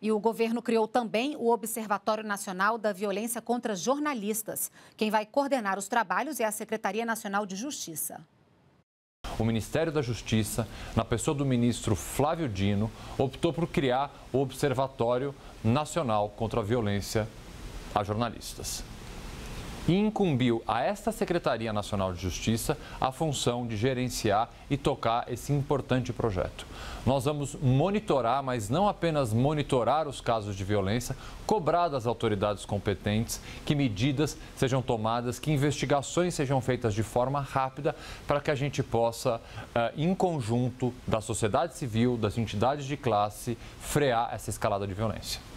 E o governo criou também o Observatório Nacional da Violência contra Jornalistas. Quem vai coordenar os trabalhos é a Secretaria Nacional de Justiça. O Ministério da Justiça, na pessoa do ministro Flávio Dino, optou por criar o Observatório Nacional contra a Violência a Jornalistas e incumbiu a esta Secretaria Nacional de Justiça a função de gerenciar e tocar esse importante projeto. Nós vamos monitorar, mas não apenas monitorar os casos de violência, cobrar das autoridades competentes que medidas sejam tomadas, que investigações sejam feitas de forma rápida para que a gente possa, eh, em conjunto da sociedade civil, das entidades de classe, frear essa escalada de violência.